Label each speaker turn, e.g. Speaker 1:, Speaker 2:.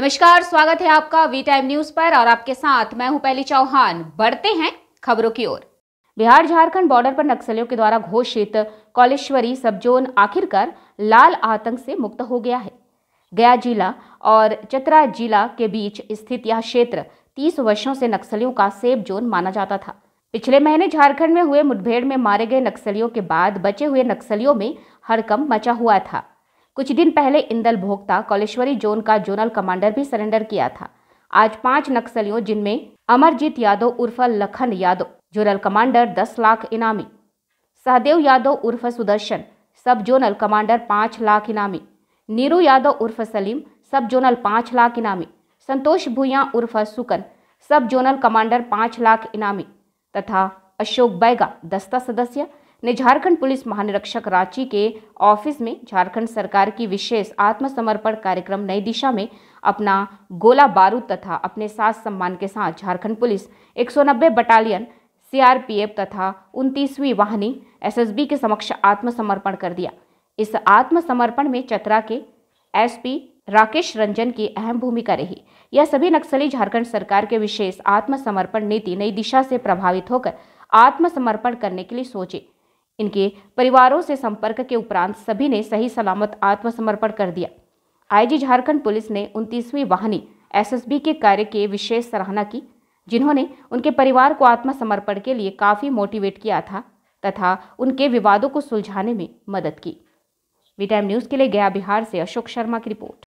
Speaker 1: नमस्कार स्वागत है आपका वी टाइम न्यूज पर और आपके साथ मैं हूं पहली चौहान बढ़ते हैं खबरों की ओर बिहार झारखंड बॉर्डर पर नक्सलियों के द्वारा घोषित कॉलेश्वरी सबजोन आखिरकार लाल आतंक से मुक्त हो गया है गया जिला और चतरा जिला के बीच स्थित यह क्षेत्र 30 वर्षों से नक्सलियों का सेफ जोन माना जाता था पिछले महीने झारखंड में हुए मुठभेड़ में मारे गए नक्सलियों के बाद बचे हुए नक्सलियों में हड़कम मचा हुआ था कुछ दिन पहले इंदल भोक्ता कॉलेश्वरी जोन का जोनल कमांडर भी सरेंडर किया था आज पांच नक्सलियों जिनमें अमरजीत यादव उर्फ लखन यादव जोनल कमांडर दस लाख इनामी सहदेव यादव उर्फ सुदर्शन सब जोनल कमांडर पांच लाख इनामी नीरू यादव उर्फ सलीम सब जोनल पांच लाख इनामी संतोष भूया उर्फ सुकन सब जोनल कमांडर पांच लाख इनामी तथा अशोक बैगा दस्ता सदस्य ने झारखंड पुलिस महानिरीक्षक रांची के ऑफिस में झारखंड सरकार की विशेष आत्मसमर्पण कार्यक्रम नई दिशा में अपना गोला बारूद तथा अपने साथ सम्मान के साथ झारखंड पुलिस एक बटालियन सीआरपीएफ तथा उनतीसवीं वाहनी एसएसबी के समक्ष आत्मसमर्पण कर दिया इस आत्मसमर्पण में चतरा के एसपी राकेश रंजन की अहम भूमिका रही यह सभी नक्सली झारखंड सरकार के विशेष आत्मसमर्पण नीति नई दिशा से प्रभावित होकर आत्मसमर्पण करने के लिए सोचे इनके परिवारों से संपर्क के उपरांत सभी ने सही सलामत आत्मसमर्पण कर दिया आईजी झारखंड पुलिस ने उनतीसवीं वाहनी एसएसबी के कार्य के विशेष सराहना की जिन्होंने उनके परिवार को आत्मसमर्पण के लिए काफ़ी मोटिवेट किया था तथा उनके विवादों को सुलझाने में मदद की वी टाइम न्यूज़ के लिए गया बिहार से अशोक शर्मा की रिपोर्ट